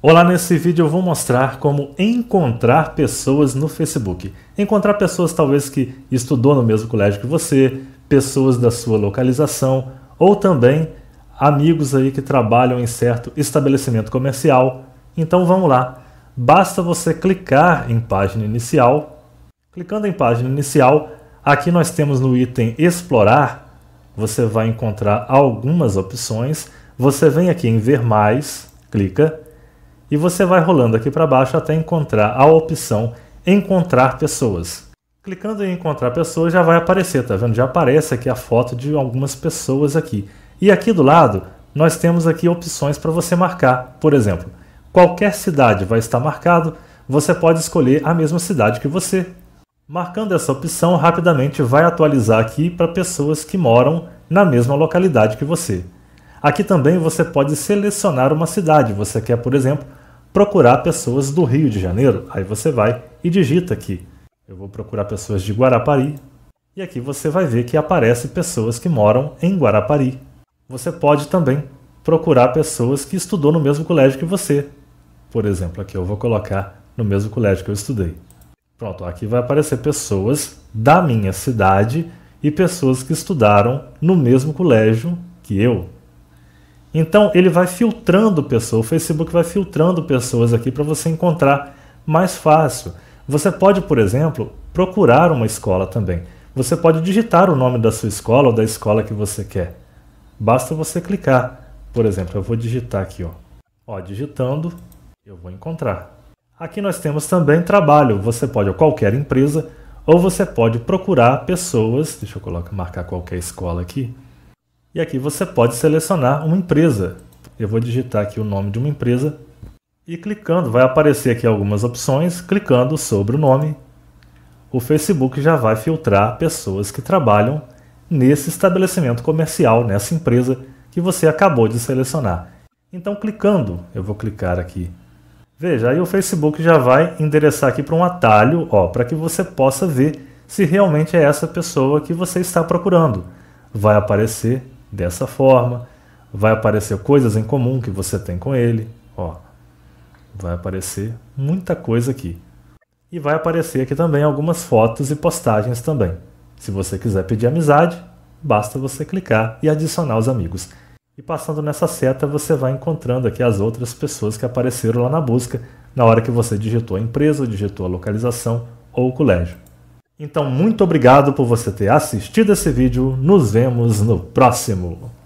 Olá, nesse vídeo eu vou mostrar como encontrar pessoas no Facebook. Encontrar pessoas talvez que estudou no mesmo colégio que você, pessoas da sua localização ou também amigos aí que trabalham em certo estabelecimento comercial. Então vamos lá. Basta você clicar em página inicial. Clicando em página inicial, Aqui nós temos no item explorar, você vai encontrar algumas opções. Você vem aqui em ver mais, clica e você vai rolando aqui para baixo até encontrar a opção encontrar pessoas. Clicando em encontrar pessoas já vai aparecer, tá vendo? Já aparece aqui a foto de algumas pessoas aqui. E aqui do lado nós temos aqui opções para você marcar. Por exemplo, qualquer cidade vai estar marcado, você pode escolher a mesma cidade que você. Marcando essa opção, rapidamente vai atualizar aqui para pessoas que moram na mesma localidade que você. Aqui também você pode selecionar uma cidade. Você quer, por exemplo, procurar pessoas do Rio de Janeiro. Aí você vai e digita aqui. Eu vou procurar pessoas de Guarapari. E aqui você vai ver que aparece pessoas que moram em Guarapari. Você pode também procurar pessoas que estudou no mesmo colégio que você. Por exemplo, aqui eu vou colocar no mesmo colégio que eu estudei. Pronto, aqui vai aparecer pessoas da minha cidade e pessoas que estudaram no mesmo colégio que eu. Então ele vai filtrando pessoas, o Facebook vai filtrando pessoas aqui para você encontrar mais fácil. Você pode, por exemplo, procurar uma escola também. Você pode digitar o nome da sua escola ou da escola que você quer. Basta você clicar. Por exemplo, eu vou digitar aqui, ó. Ó, digitando, eu vou encontrar. Aqui nós temos também trabalho. Você pode a qualquer empresa ou você pode procurar pessoas. Deixa eu colocar, marcar qualquer escola aqui. E aqui você pode selecionar uma empresa. Eu vou digitar aqui o nome de uma empresa e clicando vai aparecer aqui algumas opções. Clicando sobre o nome, o Facebook já vai filtrar pessoas que trabalham nesse estabelecimento comercial, nessa empresa que você acabou de selecionar. Então, clicando, eu vou clicar aqui Veja, aí o Facebook já vai endereçar aqui para um atalho, ó, para que você possa ver se realmente é essa pessoa que você está procurando. Vai aparecer dessa forma, vai aparecer coisas em comum que você tem com ele, ó. Vai aparecer muita coisa aqui. E vai aparecer aqui também algumas fotos e postagens também. Se você quiser pedir amizade, basta você clicar e adicionar os amigos. E passando nessa seta, você vai encontrando aqui as outras pessoas que apareceram lá na busca na hora que você digitou a empresa, digitou a localização ou o colégio. Então, muito obrigado por você ter assistido esse vídeo. Nos vemos no próximo.